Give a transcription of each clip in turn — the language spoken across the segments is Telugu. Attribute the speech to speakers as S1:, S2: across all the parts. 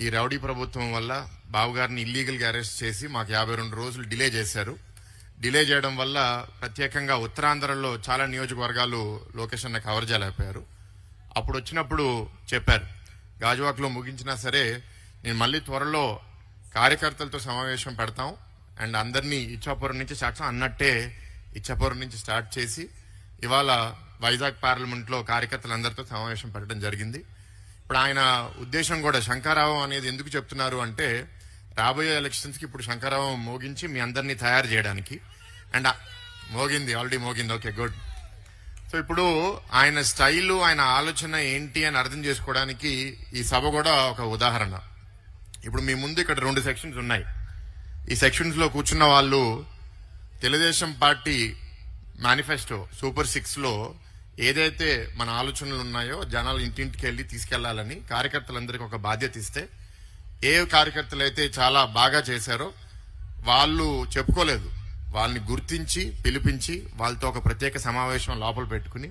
S1: ఈ రౌడీ ప్రభుత్వం వల్ల బాబు గారిని ఇల్లీగల్గా అరెస్ట్ చేసి మాకు యాభై రెండు రోజులు డిలే చేశారు డిలే చేయడం వల్ల ప్రత్యేకంగా ఉత్తరాంధ్రలో చాలా నియోజకవర్గాలు లొకేషన్ కవర్ చేయలేకపోయారు అప్పుడు వచ్చినప్పుడు చెప్పారు గాజువాక్లో ముగించినా సరే నేను మళ్ళీ త్వరలో కార్యకర్తలతో సమావేశం పెడతాం అండ్ అందరినీ ఇచ్చాపురం నుంచి స్టార్ట్ అన్నట్టే ఇచ్చాపురం నుంచి స్టార్ట్ చేసి ఇవాళ వైజాగ్ పార్లమెంట్లో కార్యకర్తలందరితో సమావేశం పెట్టడం జరిగింది ఇప్పుడు ఆయన ఉద్దేశం కూడా శంకారావం అనేది ఎందుకు చెప్తున్నారు అంటే రాబోయే ఎలక్షన్స్కి ఇప్పుడు శంకారావం మోగించి మీ అందరినీ తయారు చేయడానికి అండ్ మోగింది ఆల్రెడీ మోగింది ఓకే గుడ్ సో ఇప్పుడు ఆయన స్టైలు ఆయన ఆలోచన ఏంటి అని అర్థం చేసుకోవడానికి ఈ సభ కూడా ఒక ఉదాహరణ ఇప్పుడు మీ ముందు ఇక్కడ రెండు సెక్షన్స్ ఉన్నాయి ఈ సెక్షన్స్లో కూర్చున్న వాళ్ళు తెలుగుదేశం పార్టీ మేనిఫెస్టో సూపర్ సిక్స్లో ఏదైతే మన ఆలోచనలు ఉన్నాయో జనాలు ఇంటింటికి వెళ్ళి తీసుకెళ్లాలని కార్యకర్తలందరికీ ఒక బాధ్యత ఇస్తే ఏ కార్యకర్తలు అయితే చాలా బాగా చేశారో వాళ్ళు చెప్పుకోలేదు వాళ్ళని గుర్తించి పిలిపించి వాళ్ళతో ఒక ప్రత్యేక సమావేశం లోపల పెట్టుకుని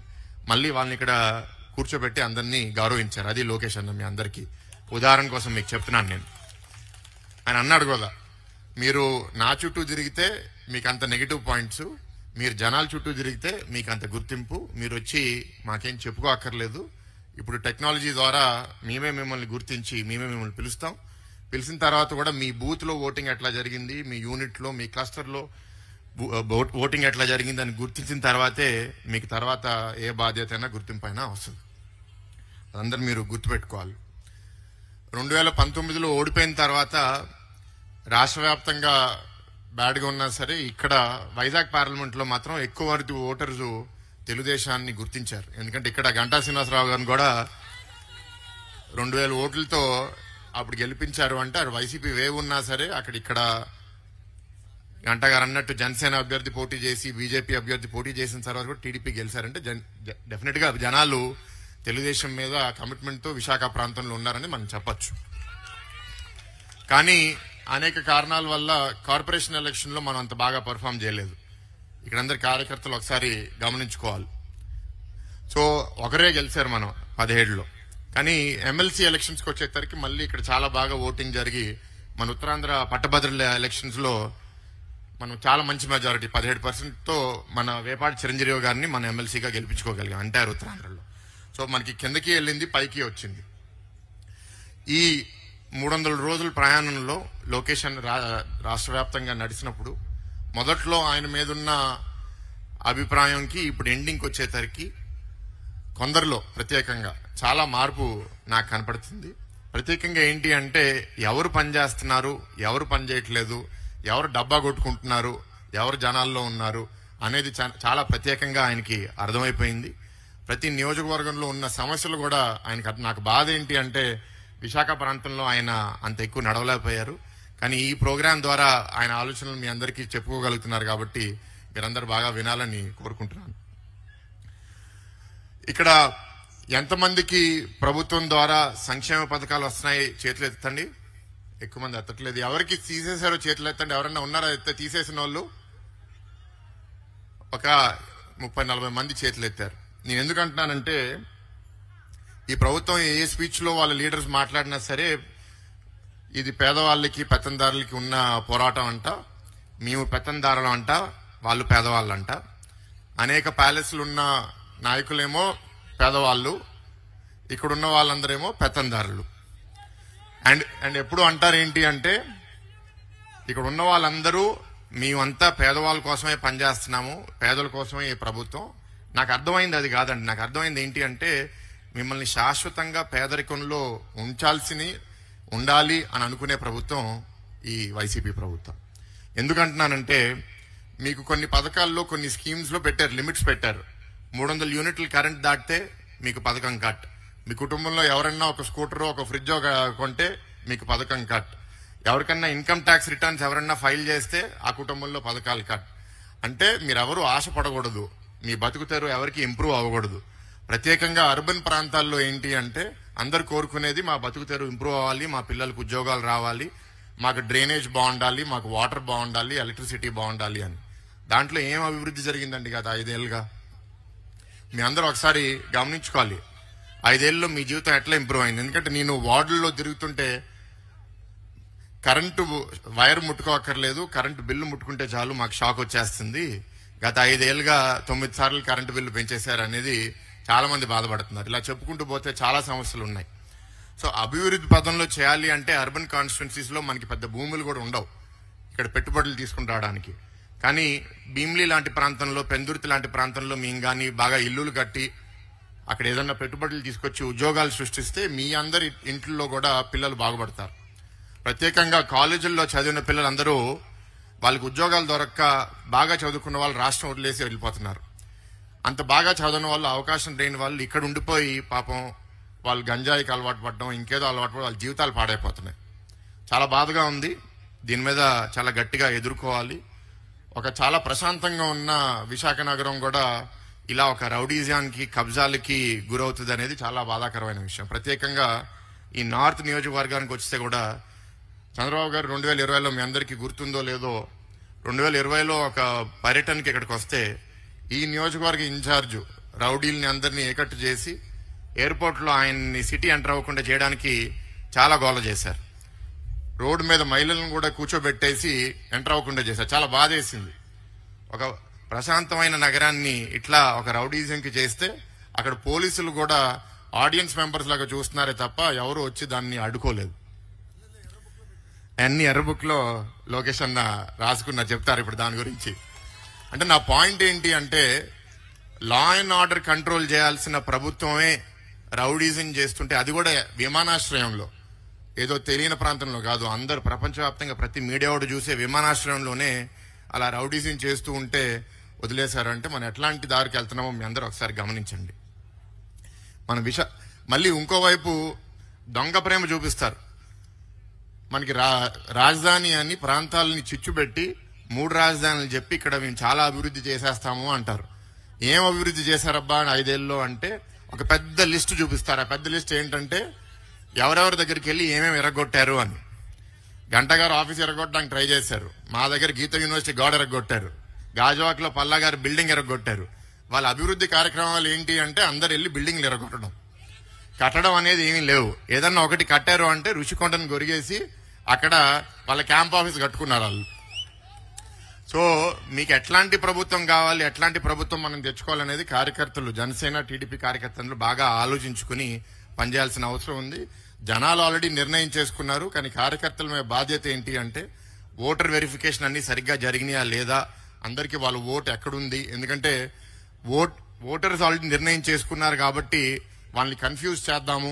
S1: మళ్ళీ వాళ్ళని ఇక్కడ కూర్చోబెట్టి అందరినీ గౌరవించారు అది లోకేష్ అన్న మీ అందరికీ ఉదాహరణ కోసం మీకు చెప్తున్నాను నేను ఆయన అన్నాడు కదా మీరు నా చుట్టూ తిరిగితే మీకు అంత నెగిటివ్ పాయింట్స్ మీరు జనాల చుట్టూ తిరిగితే మీకు అంత గుర్తింపు మీరు వచ్చి మాకేం చెప్పుకోక్కర్లేదు ఇప్పుడు టెక్నాలజీ ద్వారా మేమే మిమ్మల్ని గుర్తించి మేమే మిమ్మల్ని పిలుస్తాం పిలిచిన తర్వాత కూడా మీ బూత్లో ఓటింగ్ ఎట్లా జరిగింది మీ యూనిట్లో మీ క్లస్టర్లో ఓటింగ్ ఎట్లా జరిగింది అని గుర్తించిన తర్వాతే మీకు తర్వాత ఏ బాధ్యత అయినా గుర్తింపు అయినా వస్తుంది అందరు మీరు గుర్తుపెట్టుకోవాలి రెండు వేల పంతొమ్మిదిలో ఓడిపోయిన తర్వాత రాష్ట్ర వ్యాప్తంగా బ్యాడ్గా ఉన్నా సరే ఇక్కడ వైజాగ్ పార్లమెంట్లో మాత్రం ఎక్కువ వరకు ఓటర్స్ తెలుగుదేశాన్ని గుర్తించారు ఎందుకంటే ఇక్కడ గంటా శ్రీనివాసరావు గారిని కూడా రెండు వేల ఓట్లతో అప్పుడు గెలిపించారు అంటే అది వైసీపీ వేవ్ ఉన్నా సరే అక్కడ ఇక్కడ గంట గారు అన్నట్టు జనసేన అభ్యర్థి పోటీ చేసి బీజేపీ అభ్యర్థి పోటీ చేసిన తర్వాత కూడా టీడీపీ గెలిచారంటే డెఫినెట్గా జనాలు తెలుగుదేశం మీద కమిట్మెంట్తో విశాఖ ప్రాంతంలో ఉన్నారని మనం చెప్పచ్చు కానీ అనేక కారణాల వల్ల కార్పొరేషన్ లో మనం అంత బాగా పర్ఫామ్ చేయలేదు ఇక్కడ అందరు కార్యకర్తలు ఒకసారి గమనించుకోవాలి సో ఒకరే గెలిచారు మనం పదిహేడులో కానీ ఎమ్మెల్సీ ఎలక్షన్స్కి వచ్చేసరికి మళ్ళీ ఇక్కడ చాలా బాగా ఓటింగ్ జరిగి మన ఉత్తరాంధ్ర పట్టభద్రుల ఎలక్షన్స్లో మనం చాలా మంచి మెజారిటీ పదిహేడు పర్సెంట్తో మన వేపాటి చిరంజీవి గారిని మన ఎమ్మెల్సీగా గెలిపించుకోగలిగాం అంటారు ఉత్తరాంధ్రలో సో మనకి కిందకి వెళ్ళింది పైకి వచ్చింది ఈ మూడు వందల రోజుల ప్రయాణంలో లొకేషన్ రా రాష్ట్ర వ్యాప్తంగా నడిచినప్పుడు మొదట్లో ఆయన మీదున్న అభిప్రాయంకి ఇప్పుడు ఎండింగ్ వచ్చేసరికి కొందరిలో ప్రత్యేకంగా చాలా మార్పు నాకు కనపడుతుంది ప్రత్యేకంగా ఏంటి అంటే ఎవరు పనిచేస్తున్నారు ఎవరు పనిచేయట్లేదు ఎవరు డబ్బా కొట్టుకుంటున్నారు ఎవరు జనాల్లో ఉన్నారు అనేది చాలా ప్రత్యేకంగా ఆయనకి అర్థమైపోయింది ప్రతి నియోజకవర్గంలో ఉన్న సమస్యలు కూడా ఆయనకి నాకు బాధ ఏంటి అంటే విశాఖ ప్రాంతంలో ఆయన అంత ఎక్కువ నడవలేకపోయారు కానీ ఈ ప్రోగ్రాం ద్వారా ఆయన ఆలోచనలు మీ అందరికీ చెప్పుకోగలుగుతున్నారు కాబట్టి మీరందరూ బాగా వినాలని కోరుకుంటున్నాను ఇక్కడ ఎంతమందికి ప్రభుత్వం ద్వారా సంక్షేమ పథకాలు వస్తున్నాయి చేతులు ఎత్తండి ఎక్కువ మంది ఎత్తట్లేదు ఎవరికి తీసేశారో చేతులు ఎత్తండి ఎవరన్నా ఉన్నారా ఎత్త తీసేసిన వాళ్ళు ఒక ముప్పై నలభై మంది చేతులు ఎత్తారు నేను ఎందుకంటున్నానంటే ఈ ప్రభుత్వం ఏ స్పీచ్లో వాళ్ళ లీడర్స్ మాట్లాడినా సరే ఇది పేదవాళ్ళకి పెత్తందారులకి ఉన్న పోరాటం అంట మేము పెత్తందారులం అంట వాళ్ళు పేదవాళ్ళంట అనేక ప్యాలెస్లు ఉన్న నాయకులేమో పేదవాళ్ళు ఇక్కడున్న వాళ్ళందరేమో పెత్తందారులు అండ్ అండ్ ఎప్పుడు అంటారు ఏంటి అంటే ఇక్కడ ఉన్న వాళ్ళందరూ మేమంతా పేదవాళ్ళ కోసమే పనిచేస్తున్నాము పేదల కోసమే ఈ ప్రభుత్వం నాకు అర్థమైంది అది కాదండి నాకు అర్థమైంది ఏంటి అంటే మిమ్మల్ని శాశ్వతంగా పేదరికంలో ఉంచాల్సిని ఉండాలి అని అనుకునే ప్రభుత్వం ఈ వైసీపీ ప్రభుత్వం ఎందుకంటున్నానంటే మీకు కొన్ని పథకాల్లో కొన్ని స్కీమ్స్లో పెట్టారు లిమిట్స్ పెట్టారు మూడు వందల యూనిట్లు కరెంట్ దాటితే మీకు పథకం కట్ మీ కుటుంబంలో ఎవరన్నా ఒక స్కూటర్ ఒక ఫ్రిడ్జ్ ఒక కొంటే మీకు పథకం కట్ ఎవరికన్నా ఇన్కమ్ ట్యాక్స్ రిటర్న్స్ ఎవరన్నా ఫైల్ చేస్తే ఆ కుటుంబంలో పథకాలు కట్ అంటే మీరెవరు ఆశపడకూడదు మీ బతుకుతారు ఎవరికి ఇంప్రూవ్ అవ్వకూడదు ప్రత్యేకంగా అర్బన్ ప్రాంతాల్లో ఏంటి అంటే అందరు కోరుకునేది మా బతుకు తెరు ఇంప్రూవ్ అవ్వాలి మా పిల్లలకు ఉద్యోగాలు రావాలి మాకు డ్రైనేజ్ బాగుండాలి మాకు వాటర్ బాగుండాలి ఎలక్ట్రిసిటీ బాగుండాలి అని దాంట్లో ఏం అభివృద్ధి జరిగిందండి గత ఐదేళ్ళుగా మీ అందరూ ఒకసారి గమనించుకోవాలి ఐదేళ్ళలో మీ జీవితం ఎట్లా ఇంప్రూవ్ అయింది ఎందుకంటే నేను వార్డుల్లో తిరుగుతుంటే కరెంటు వైర్ ముట్టుకోకర్లేదు కరెంటు బిల్లు ముట్టుకుంటే చాలు మాకు షాక్ వచ్చేస్తుంది గత ఐదేళ్ళుగా తొమ్మిది సార్లు కరెంటు బిల్లు పెంచేశారు అనేది చాలామంది బాధపడుతున్నారు ఇలా చెప్పుకుంటూ పోతే చాలా సమస్యలు ఉన్నాయి సో అభివృద్ధి పదంలో చేయాలి అంటే అర్బన్ కాన్స్టిట్యున్సీస్లో మనకి పెద్ద భూములు కూడా ఉండవు ఇక్కడ పెట్టుబడులు తీసుకుని రావడానికి కానీ భీమ్లీ లాంటి ప్రాంతంలో పెందుర్తి లాంటి ప్రాంతంలో మేము కానీ బాగా ఇల్లులు కట్టి అక్కడ ఏదన్నా పెట్టుబడులు తీసుకొచ్చి ఉద్యోగాలు సృష్టిస్తే మీ అందరి ఇంట్లో కూడా పిల్లలు బాగుపడతారు ప్రత్యేకంగా కాలేజీల్లో చదివిన పిల్లలందరూ వాళ్ళకి ఉద్యోగాలు దొరక్క బాగా చదువుకున్న వాళ్ళు రాష్ట్రం వదిలేసి వెళ్ళిపోతున్నారు అంత బాగా చదవడం వాళ్ళు అవకాశం లేని వాళ్ళు ఇక్కడ ఉండిపోయి పాపం వాళ్ళు గంజాయికి అలవాటు పడడం ఇంకేదో అలవాటు పడడం వాళ్ళ జీవితాలు పాడైపోతున్నాయి చాలా బాధగా ఉంది దీని మీద చాలా గట్టిగా ఎదుర్కోవాలి ఒక చాలా ప్రశాంతంగా ఉన్న విశాఖ నగరం కూడా ఇలా ఒక రౌడీజానికి కబ్జాలకి గురవుతుంది అనేది చాలా బాధాకరమైన విషయం ప్రత్యేకంగా ఈ నార్త్ నియోజకవర్గానికి వస్తే కూడా చంద్రబాబు గారు రెండు వేల ఇరవైలో మీ అందరికీ గుర్తుందో లేదో రెండు వేల ఇరవైలో ఒక పర్యటనకి ఇక్కడికి వస్తే ఈ నియోజకవర్గ ఇన్ఛార్జు రౌడీల్ని అందరినీ ఏకట్టు చేసి ఎయిర్పోర్ట్లో ఆయన్ని సిటీ ఎంటర్ అవ్వకుండా చేయడానికి చాలా గోల చేశారు రోడ్డు మీద మహిళలను కూడా కూర్చోబెట్టేసి ఎంటర్ అవ్వకుండా చేశారు చాలా బాధేసింది ఒక ప్రశాంతమైన నగరాన్ని ఇట్లా ఒక రౌడీజంకి చేస్తే అక్కడ పోలీసులు కూడా ఆడియన్స్ మెంబర్స్ లాగా చూస్తున్నారే తప్ప ఎవరు వచ్చి దాన్ని అడ్డుకోలేదు అన్ని ఎర్రబుక్లో లోకేష్ అన్న రాసుకున్న చెప్తారు ఇప్పుడు దాని గురించి అంటే నా పాయింట్ ఏంటి అంటే లా అండ్ ఆర్డర్ కంట్రోల్ చేయాల్సిన ప్రభుత్వమే రౌడీజం చేస్తుంటే అది కూడా విమానాశ్రయంలో ఏదో తెలియని ప్రాంతంలో కాదు అందరు ప్రపంచవ్యాప్తంగా ప్రతి మీడియా వాడు చూసే విమానాశ్రయంలోనే అలా రౌడీజం చేస్తూ ఉంటే వదిలేశారంటే మనం ఎట్లాంటి దారికి వెళ్తున్నామో మీ అందరూ ఒకసారి గమనించండి మన విష మళ్ళీ ఇంకోవైపు దొంగ ప్రేమ చూపిస్తారు మనకి రా రాజధాని అని ప్రాంతాలని చిచ్చుపెట్టి మూడు రాజధానులు చెప్పి ఇక్కడ మేము చాలా అభివృద్ధి చేసేస్తాము అంటారు ఏం అభివృద్ధి చేశారబ్బా అని ఐదేళ్ళలో అంటే ఒక పెద్ద లిస్టు చూపిస్తారు ఆ పెద్ద లిస్ట్ ఏంటంటే ఎవరెవరి దగ్గరికి వెళ్ళి ఏమేమి ఎరగొట్టారు అని గంట గారు ఆఫీస్ ఎరగొట్టడానికి ట్రై చేశారు మా దగ్గర గీత యూనివర్సిటీ గోడ ఎరగొట్టారు గాజువాక్లో పల్లా గారు బిల్డింగ్ ఎరగొట్టారు వాళ్ళ అభివృద్ధి కార్యక్రమాలు ఏంటి అంటే అందరు వెళ్ళి బిల్డింగ్లు ఎరగొట్టడం కట్టడం అనేది ఏమీ లేవు ఏదన్నా ఒకటి కట్టారు అంటే రుషికొండను గొరిగేసి అక్కడ వాళ్ళ క్యాంప్ ఆఫీస్ కట్టుకున్నారు వాళ్ళు సో మీకు ఎట్లాంటి ప్రభుత్వం కావాలి ఎట్లాంటి ప్రభుత్వం మనం తెచ్చుకోవాలనేది కార్యకర్తలు జనసేన టీడీపీ కార్యకర్తలు బాగా ఆలోచించుకుని పనిచేయాల్సిన అవసరం ఉంది జనాలు ఆల్రెడీ నిర్ణయం చేసుకున్నారు కానీ కార్యకర్తల బాధ్యత ఏంటి అంటే ఓటర్ వెరిఫికేషన్ అన్ని సరిగ్గా జరిగినాయా లేదా అందరికీ వాళ్ళ ఓటు ఎక్కడుంది ఎందుకంటే ఓట్ ఓటర్స్ ఆల్రెడీ నిర్ణయం చేసుకున్నారు కాబట్టి వాళ్ళని కన్ఫ్యూజ్ చేద్దాము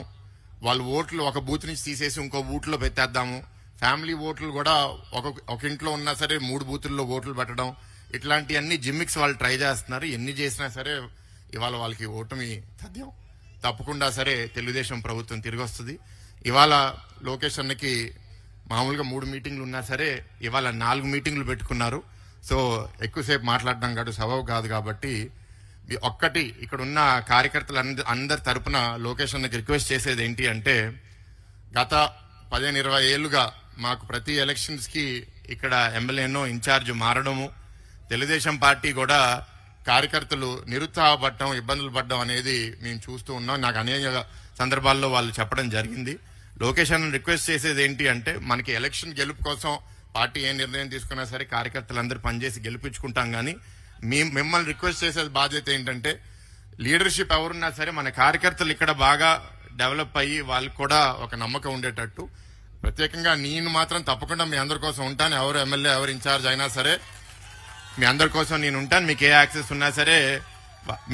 S1: వాళ్ళ ఓట్లు ఒక బూత్ నుంచి తీసేసి ఇంకో బూట్లో పెట్టేద్దాము ఫ్యామిలీ ఓట్లు కూడా ఒక ఒక ఇంట్లో ఉన్నా సరే మూడు బూతుల్లో ఓట్లు పెట్టడం ఇట్లాంటివన్నీ జిమ్మిక్స్ వాళ్ళు ట్రై చేస్తున్నారు ఎన్ని చేసినా సరే ఇవాళ వాళ్ళకి ఓటమి తథ్యం తప్పకుండా సరే తెలుగుదేశం ప్రభుత్వం తిరిగి వస్తుంది ఇవాళ లోకేష్ అన్నకి మామూలుగా మూడు మీటింగ్లు ఉన్నా సరే ఇవాళ నాలుగు మీటింగ్లు పెట్టుకున్నారు సో ఎక్కువసేపు మాట్లాడడం కాదు సభవు కాదు కాబట్టి ఒక్కటి ఇక్కడ ఉన్న కార్యకర్తలు అందరి తరపున లోకేష్ అన్నకి రిక్వెస్ట్ చేసేది ఏంటి అంటే గత పదిహేను ఇరవై ఏళ్ళుగా మాకు ప్రతి ఎలక్షన్స్కి ఇక్కడ ఎమ్మెల్యేనో ఇన్ఛార్జ్ మారడము తెలుగుదేశం పార్టీ కూడా కార్యకర్తలు నిరుత్సాహపడటం ఇబ్బందులు పడడం అనేది మేము చూస్తూ ఉన్నాం నాకు అనేక సందర్భాల్లో వాళ్ళు చెప్పడం జరిగింది లొకేషన్ రిక్వెస్ట్ చేసేది ఏంటి అంటే మనకి ఎలక్షన్ గెలుపు కోసం పార్టీ ఏ నిర్ణయం తీసుకున్నా సరే కార్యకర్తలందరూ పనిచేసి గెలిపించుకుంటాం కానీ మీ మిమ్మల్ని రిక్వెస్ట్ చేసేది బాధ్యత ఏంటంటే లీడర్షిప్ ఎవరున్నా సరే మన కార్యకర్తలు ఇక్కడ బాగా డెవలప్ అయ్యి వాళ్ళకి కూడా ఒక నమ్మకం ఉండేటట్టు ప్రత్యేకంగా నేను మాత్రం తప్పకుండా మీ అందరి కోసం ఉంటాను ఎవరు ఎమ్మెల్యే ఎవరు ఇన్ఛార్జ్ అయినా సరే మీ అందరి కోసం నేను ఉంటాను మీకు ఏ యాక్సెస్ ఉన్నా సరే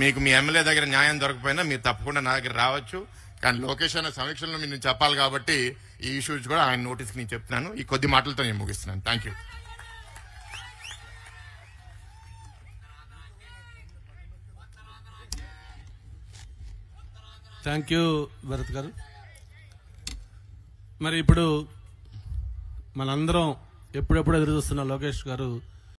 S1: మీకు మీ ఎమ్మెల్యే దగ్గర న్యాయం దొరకపోయినా మీరు తప్పకుండా నా దగ్గర రావచ్చు కానీ లోకేష్ అనే సమీక్షలో మీరు చెప్పాలి కాబట్టి ఈ ఇష్యూస్ కూడా ఆయన నోటీస్కి నేను చెప్తున్నాను ఈ కొద్ది మాటలతో నేను ముగిస్తున్నాను thank you thank you Bharat గారు మరి ఇప్పుడు మనందరం ఎప్పుడెప్పుడు ఎదురు చూస్తున్న లోకేష్ గారు